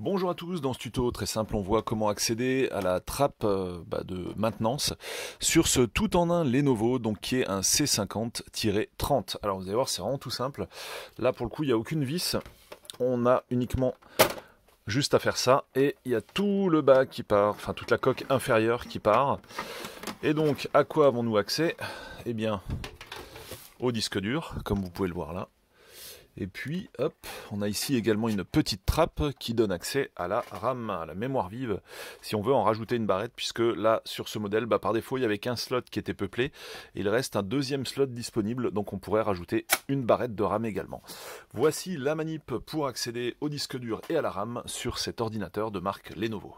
Bonjour à tous, dans ce tuto très simple on voit comment accéder à la trappe euh, bah, de maintenance sur ce tout en un Lenovo donc qui est un C50-30. Alors vous allez voir c'est vraiment tout simple, là pour le coup il n'y a aucune vis, on a uniquement juste à faire ça et il y a tout le bas qui part, enfin toute la coque inférieure qui part. Et donc à quoi avons-nous accès Eh bien au disque dur comme vous pouvez le voir là et puis, hop, on a ici également une petite trappe qui donne accès à la RAM, à la mémoire vive, si on veut en rajouter une barrette, puisque là, sur ce modèle, bah, par défaut, il n'y avait qu'un slot qui était peuplé, il reste un deuxième slot disponible, donc on pourrait rajouter une barrette de RAM également. Voici la manip pour accéder au disque dur et à la RAM sur cet ordinateur de marque Lenovo.